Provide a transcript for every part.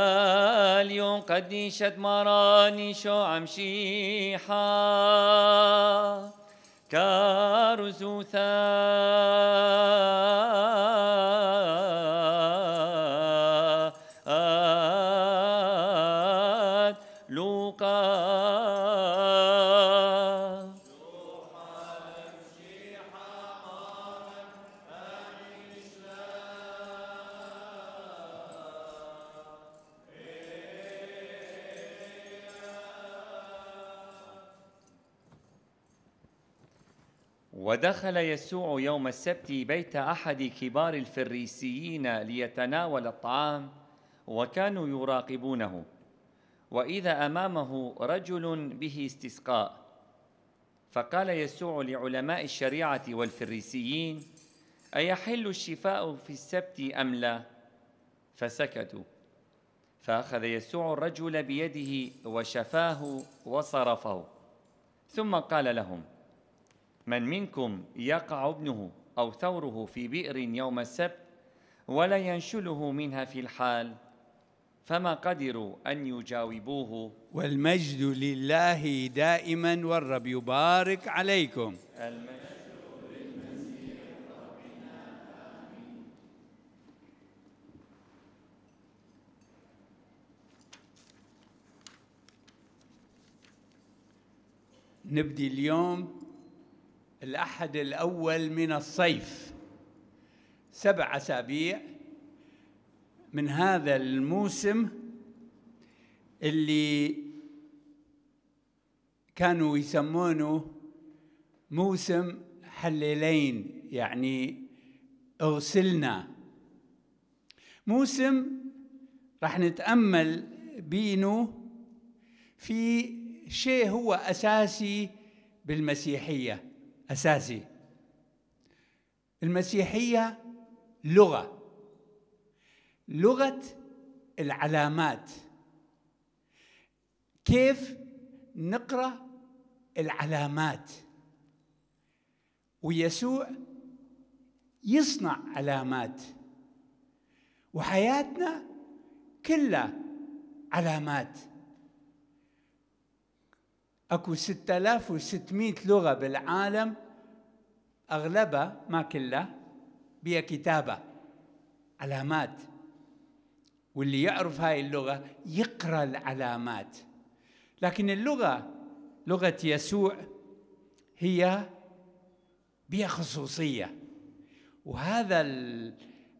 اليوم قد نشد مراني شو عم شيحا كارزوثا ودخل يسوع يوم السبت بيت احد كبار الفريسيين ليتناول الطعام وكانوا يراقبونه واذا امامه رجل به استسقاء فقال يسوع لعلماء الشريعه والفريسيين ايحل الشفاء في السبت ام لا فسكتوا فاخذ يسوع الرجل بيده وشفاه وصرفه ثم قال لهم من منكم يقع ابنه أو ثوره في بئر يوم السبت ولا ينشله منها في الحال فما قدروا أن يجاوبوه والمجد لله دائما والرب يبارك عليكم المجد نبدي اليوم الأحد الأول من الصيف سبع أسابيع من هذا الموسم اللي كانوا يسمونه موسم حليلين يعني اغسلنا موسم راح نتامل بينه في شيء هو اساسي بالمسيحيه أساسي المسيحية لغة لغة العلامات كيف نقرأ العلامات ويسوع يصنع علامات وحياتنا كلها علامات اكو 6600 لغه بالعالم اغلبها ما كلها بها كتابه علامات واللي يعرف هاي اللغه يقرا العلامات لكن اللغه لغه يسوع هي بها خصوصيه وهذا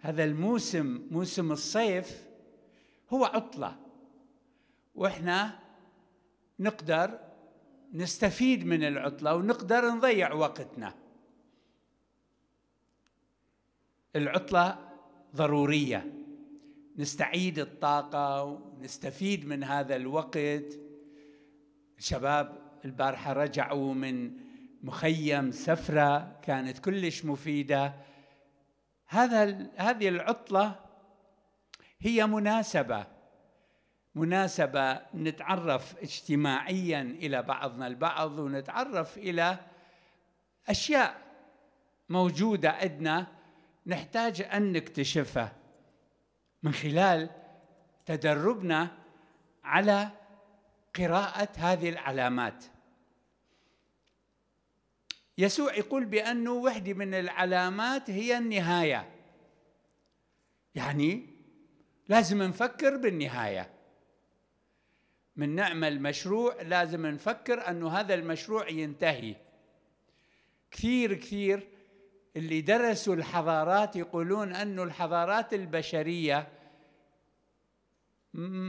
هذا الموسم موسم الصيف هو عطله واحنا نقدر نستفيد من العطلة ونقدر نضيع وقتنا العطلة ضرورية نستعيد الطاقة ونستفيد من هذا الوقت الشباب البارحة رجعوا من مخيم سفرة كانت كلش مفيدة هذا هذه العطلة هي مناسبة مناسبة نتعرف اجتماعيا إلى بعضنا البعض ونتعرف إلى أشياء موجودة عندنا نحتاج أن نكتشفها من خلال تدربنا على قراءة هذه العلامات يسوع يقول بأنه وحده من العلامات هي النهاية يعني لازم نفكر بالنهايه من نعمل مشروع لازم نفكر أنه هذا المشروع ينتهي كثير كثير اللي درسوا الحضارات يقولون أن الحضارات البشرية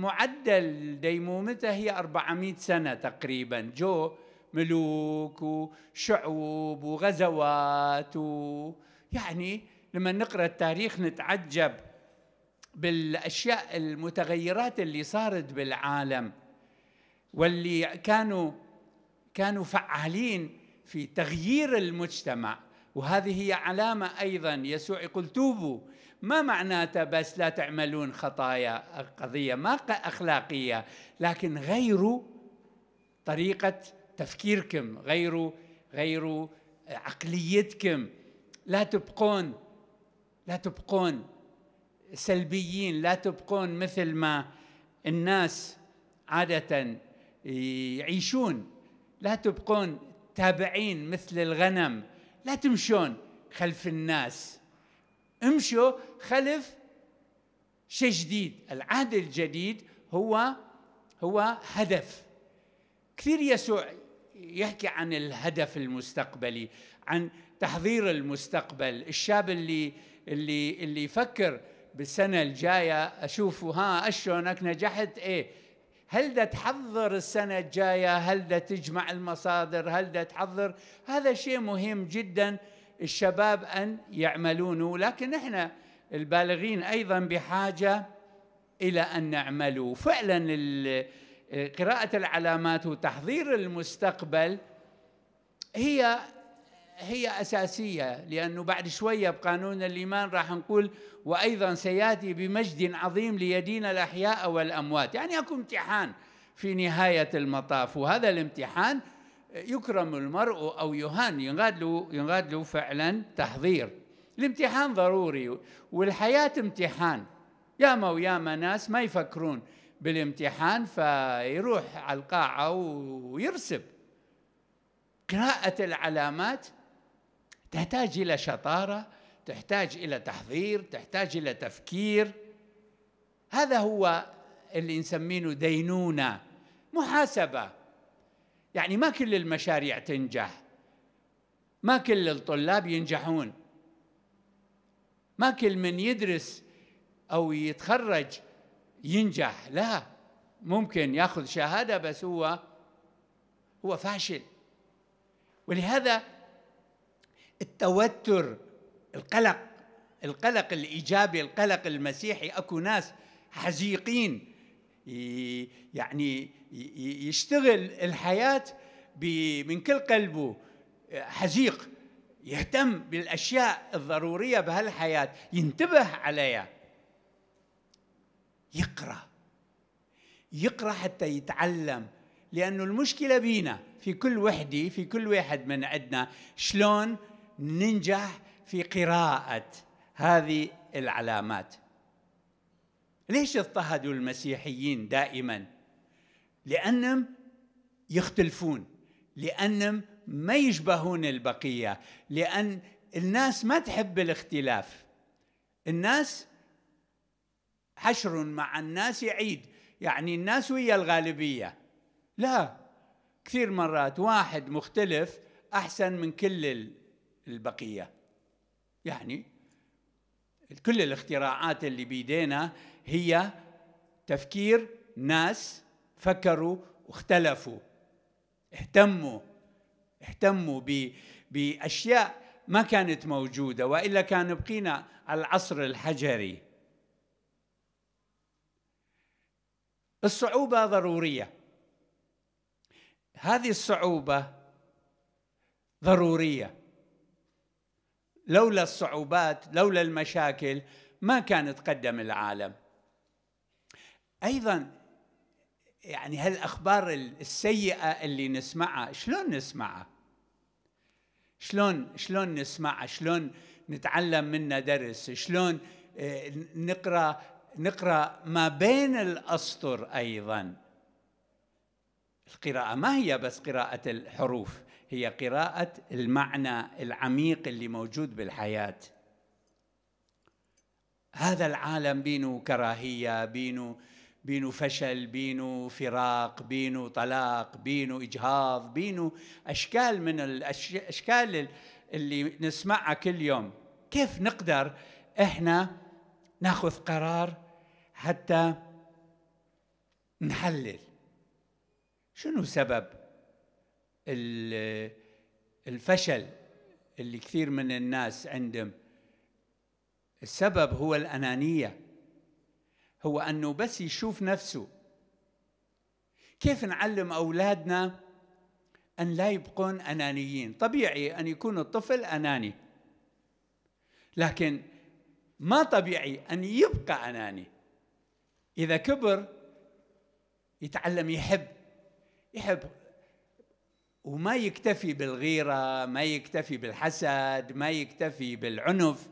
معدل ديمومتها هي 400 سنة تقريبا جو ملوك وشعوب وغزوات و يعني لما نقرأ التاريخ نتعجب بالأشياء المتغيرات اللي صارت بالعالم واللي كانوا كانوا فعالين في تغيير المجتمع وهذه هي علامة أيضا يسوع يقول توبوا ما معناته بس لا تعملون خطايا قضية ما أخلاقية لكن غيروا طريقة تفكيركم غيروا غيروا عقليتكم لا تبقون لا تبقون سلبيين لا تبقون مثل ما الناس عادة يعيشون لا تبقون تابعين مثل الغنم لا تمشون خلف الناس امشوا خلف شيء جديد العهد الجديد هو هو هدف كثير يسوع يحكي عن الهدف المستقبلي عن تحضير المستقبل الشاب اللي اللي اللي يفكر بالسنه الجايه اشوفه ها اشلونك نجحت ايه هل ده تحضر السنة الجاية هل ده تجمع المصادر هل ده تحضر هذا شيء مهم جدا الشباب أن يعملونه لكن إحنا البالغين أيضا بحاجة إلى أن نعملوا فعلا قراءة العلامات وتحضير المستقبل هي هي أساسية لأنه بعد شوية بقانون الإيمان راح نقول وأيضا سيأتي بمجد عظيم ليدين الأحياء والأموات يعني أكو امتحان في نهاية المطاف وهذا الامتحان يكرم المرء أو يهان ينغاد له, ينغاد له فعلا تحضير الامتحان ضروري والحياة امتحان ياما وياما ناس ما يفكرون بالامتحان فيروح على القاعة ويرسب قراءة العلامات تحتاج إلى شطارة تحتاج إلى تحضير تحتاج إلى تفكير هذا هو اللي نسمينه دينونة محاسبة يعني ما كل المشاريع تنجح ما كل الطلاب ينجحون ما كل من يدرس أو يتخرج ينجح لا ممكن ياخذ شهادة بس هو هو فاشل ولهذا التوتر القلق القلق الايجابي القلق المسيحي اكو ناس حزيقين يعني يشتغل الحياه من كل قلبه حزيق يهتم بالاشياء الضروريه بهالحياه ينتبه عليها يقرا يقرا حتى يتعلم لانه المشكله بينا في كل وحده في كل واحد من عندنا شلون ننجح في قراءة هذه العلامات ليش اضطهدوا المسيحيين دائما لأنهم يختلفون لأنهم ما يشبهون البقية لأن الناس ما تحب الاختلاف الناس حشر مع الناس عيد يعني الناس ويا الغالبية لا كثير مرات واحد مختلف أحسن من كل البقية يعني كل الاختراعات اللي بيدينا هي تفكير ناس فكروا واختلفوا اهتموا اهتموا بأشياء ما كانت موجودة وإلا كان بقينا على العصر الحجري الصعوبة ضرورية هذه الصعوبة ضرورية لولا الصعوبات لولا المشاكل ما كان تقدم العالم ايضا يعني هالاخبار السيئه اللي نسمعها شلون نسمعها شلون شلون نسمعها شلون نتعلم منها درس شلون آه، نقرا نقرا ما بين الاسطر ايضا القراءه ما هي بس قراءه الحروف هي قراءة المعنى العميق اللي موجود بالحياة هذا العالم بينه كراهية بينه بينه فشل بينه فراق بينه طلاق بينه إجهاض بينه أشكال من الأشكال اللي نسمعها كل يوم كيف نقدر إحنا ناخذ قرار حتى نحلل شنو سبب الفشل اللي كثير من الناس عندهم السبب هو الأنانية هو أنه بس يشوف نفسه كيف نعلم أولادنا أن لا يبقون أنانيين طبيعي أن يكون الطفل أناني لكن ما طبيعي أن يبقى أناني إذا كبر يتعلم يحب يحب وما يكتفي بالغيره ما يكتفي بالحسد ما يكتفي بالعنف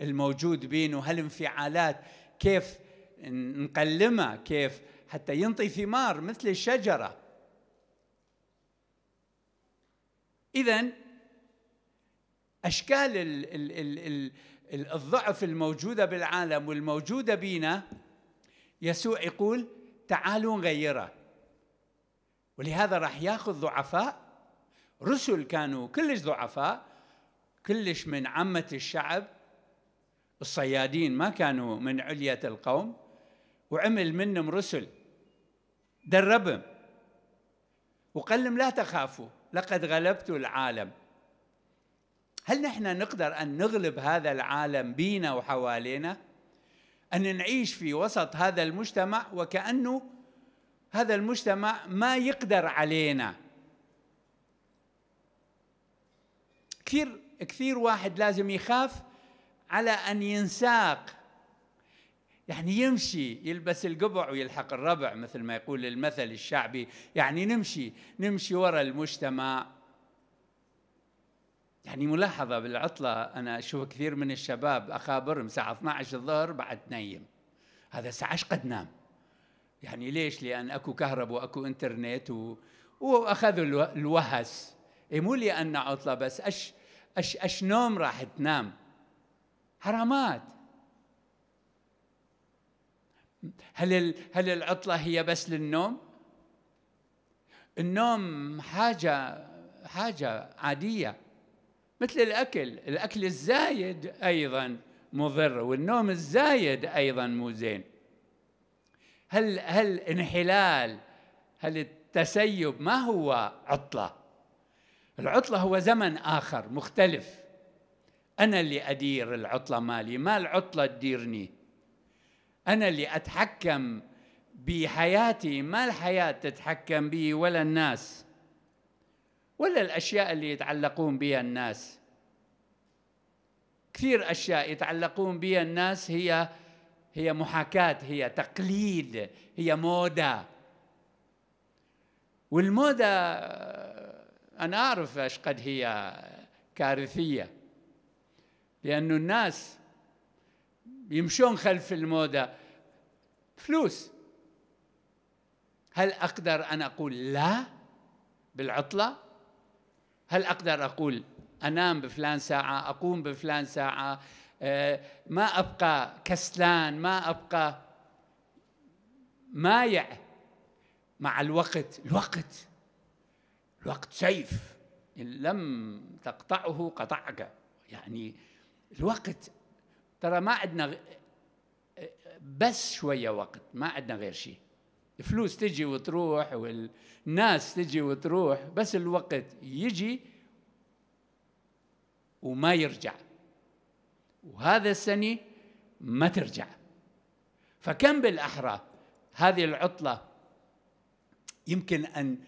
الموجود بينه هالانفعالات كيف نقلمها كيف حتى ينطي ثمار مثل الشجره اذا اشكال ال ال ال ال الضعف الموجوده بالعالم والموجوده بينا يسوع يقول تعالوا نغيرها ولهذا راح ياخذ ضعفاء رسل كانوا كلش ضعفاء كلش من عامة الشعب الصيادين ما كانوا من علية القوم وعمل منهم رسل دربهم وقال لهم لا تخافوا لقد غلبت العالم هل نحن نقدر أن نغلب هذا العالم بينا وحوالينا أن نعيش في وسط هذا المجتمع وكأنه هذا المجتمع ما يقدر علينا كثير كثير واحد لازم يخاف على ان ينساق يعني يمشي يلبس القبع ويلحق الربع مثل ما يقول المثل الشعبي يعني نمشي نمشي وراء المجتمع يعني ملاحظة بالعطلة أنا أشوف كثير من الشباب أخابرهم الساعة 12 الظهر بعد نايم هذا الساعة قد نام يعني ليش لأن أكو كهرب وأكو إنترنت و... وأخذوا الوهس اي مو لأن عطلة بس أش اش اش نوم راح تنام حرامات هل هل العطله هي بس للنوم النوم حاجه حاجه عاديه مثل الاكل الاكل الزايد ايضا مضر والنوم الزايد ايضا مو زين هل هل انحلال هل التسيب ما هو عطله العطلة هو زمن آخر مختلف أنا اللي أدير العطلة مالي ما العطلة تديرني أنا اللي أتحكم بحياتي ما الحياة تتحكم بي ولا الناس ولا الأشياء اللي يتعلقون بها الناس كثير أشياء يتعلقون بها الناس هي هي محاكاة هي تقليد هي موضة والموضة أنا أعرف إيش قد هي كارثية لأنه الناس يمشون خلف الموضة فلوس هل أقدر أن أقول لا بالعطلة؟ هل أقدر أقول أنام بفلان ساعة أقوم بفلان ساعة آه، ما أبقى كسلان ما أبقى مايع مع الوقت الوقت الوقت سيف إن لم تقطعه قطعك يعني الوقت ترى ما عندنا بس شوية وقت ما عندنا غير شيء الفلوس تجي وتروح والناس تجي وتروح بس الوقت يجي وما يرجع وهذا السنة ما ترجع فكم بالأحرى هذه العطلة يمكن أن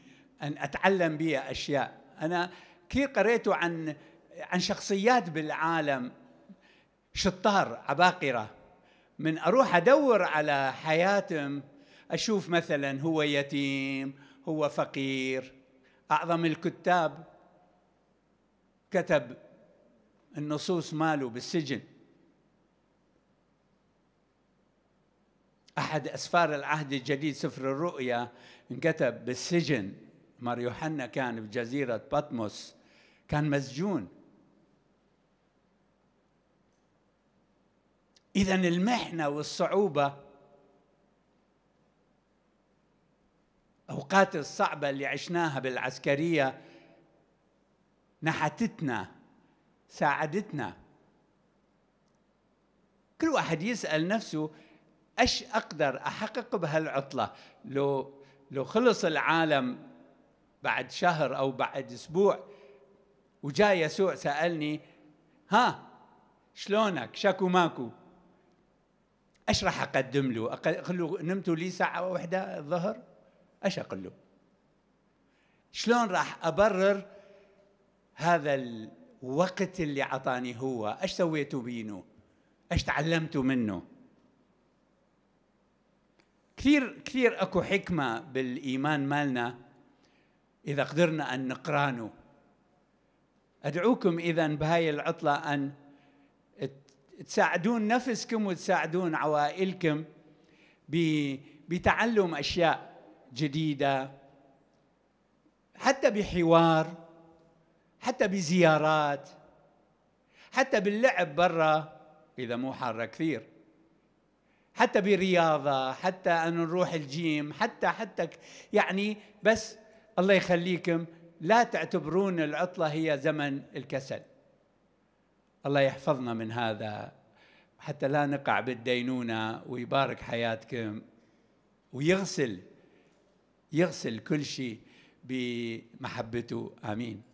ان اتعلم بها اشياء انا كثير قريته عن عن شخصيات بالعالم شطار عباقره من اروح ادور على حياتهم اشوف مثلا هو يتيم هو فقير اعظم الكتاب كتب النصوص ماله بالسجن احد اسفار العهد الجديد سفر الرؤيا انكتب بالسجن مار يوحنا كان بجزيرة باتموس كان مسجون إذا المحنة والصعوبة أوقات الصعبة اللي عشناها بالعسكرية نحتتنا ساعدتنا كل واحد يسأل نفسه ايش اقدر احقق بهالعطله لو لو خلص العالم بعد شهر أو بعد أسبوع وجاء يسوع سألني ها شلونك شكو ماكو ايش راح اقدم له؟ اقول له نمتوا لي ساعه واحده الظهر؟ ايش اقول له؟ شلون راح ابرر هذا الوقت اللي اعطاني هو؟ ايش سويتوا بينه؟ ايش تعلمتوا منه؟ كثير كثير اكو حكمه بالايمان مالنا إذا قدرنا أن نقرانه أدعوكم إذا بهاي العطلة أن تساعدون نفسكم وتساعدون عوائلكم بتعلم أشياء جديدة حتى بحوار حتى بزيارات حتى باللعب برا إذا مو حارة كثير حتى برياضة حتى أن نروح الجيم حتى حتى يعني بس الله يخليكم لا تعتبرون العطلة هي زمن الكسل الله يحفظنا من هذا حتى لا نقع بالدينونة ويبارك حياتكم ويغسل يغسل كل شيء بمحبته آمين